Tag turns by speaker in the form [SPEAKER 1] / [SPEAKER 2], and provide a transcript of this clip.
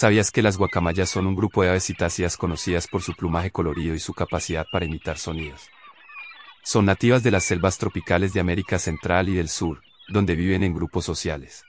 [SPEAKER 1] ¿Sabías que las guacamayas son un grupo de aves citáceas conocidas por su plumaje colorido y su capacidad para imitar sonidos? Son nativas de las selvas tropicales de América Central y del Sur, donde viven en grupos sociales.